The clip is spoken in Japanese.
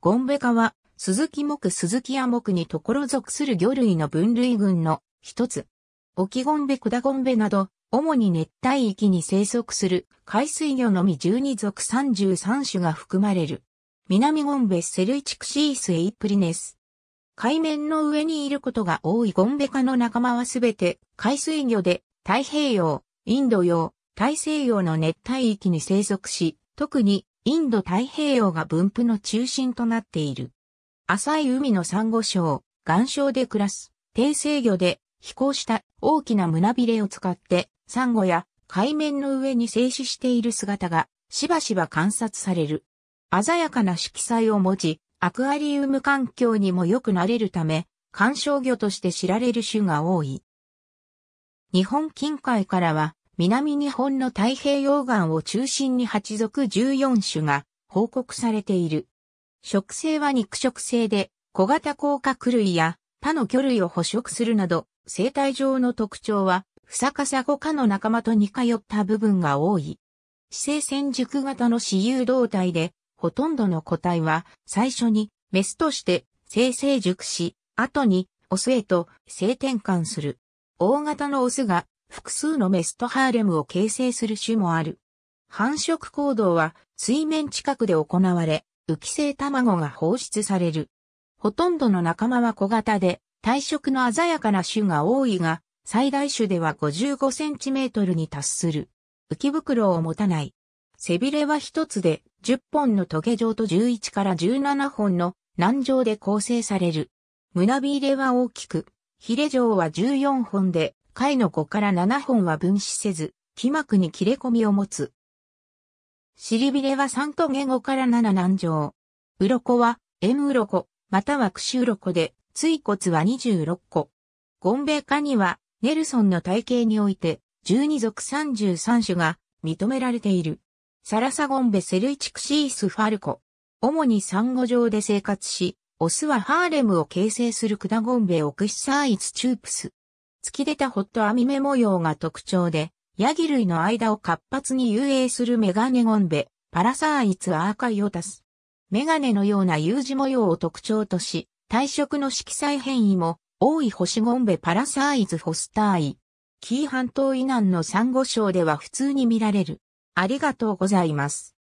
ゴンベ科は、ス鈴木木鈴木亜木にところ属する魚類の分類群の一つ。オキゴンベクダゴンベなど、主に熱帯域に生息する海水魚のみ12属33種が含まれる。南ゴンベセルイチクシースエイプリネス。海面の上にいることが多いゴンベ科の仲間はすべて海水魚で太平洋、インド洋、大西洋の熱帯域に生息し、特にインド太平洋が分布の中心となっている。浅い海のサンゴ礁、岩礁で暮らす、低制魚で飛行した大きな胸びれを使って、サンゴや海面の上に静止している姿がしばしば観察される。鮮やかな色彩を持ち、アクアリウム環境にも良くなれるため、観賞魚として知られる種が多い。日本近海からは南日本の太平洋岸を中心に8属14種が報告されている。食性は肉食性で、小型甲殻類や他の魚類を捕食するなど、生態上の特徴は、フサカサゴ科の仲間と似通った部分が多い。姿勢線熟型の私有動態で、ほとんどの個体は、最初にメスとして生成熟し、後にオスへと性転換する。大型のオスが複数のメストハーレムを形成する種もある。繁殖行動は水面近くで行われ、浮き性卵が放出される。ほとんどの仲間は小型で、体色の鮮やかな種が多いが、最大種では55センチメートルに達する。浮き袋を持たない。背びれは一つで10本の棘状と11から17本の軟状で構成される。胸びれは大きく、ヒレ状は14本で貝の5から7本は分子せず、気膜に切れ込みを持つ。尻びれは3とゲ5から7軟条。鱗は、円鱗、または串鱗で、椎骨は26個。ゴンベカには、ネルソンの体系において、12属33種が認められている。サラサゴンベセルイチクシースファルコ。主に産後状で生活し、オスはハーレムを形成するクダゴンベオクシサーイツチュープス。突き出たホット網目模様が特徴で、ヤギ類の間を活発に遊泳するメガネゴンベ、パラサーイツアーカイオタス。メガネのような U 字模様を特徴とし、体色の色彩変異も多い星ゴンベパラサーイズホスターイ。紀伊半島以南のサンゴ礁では普通に見られる。ありがとうございます。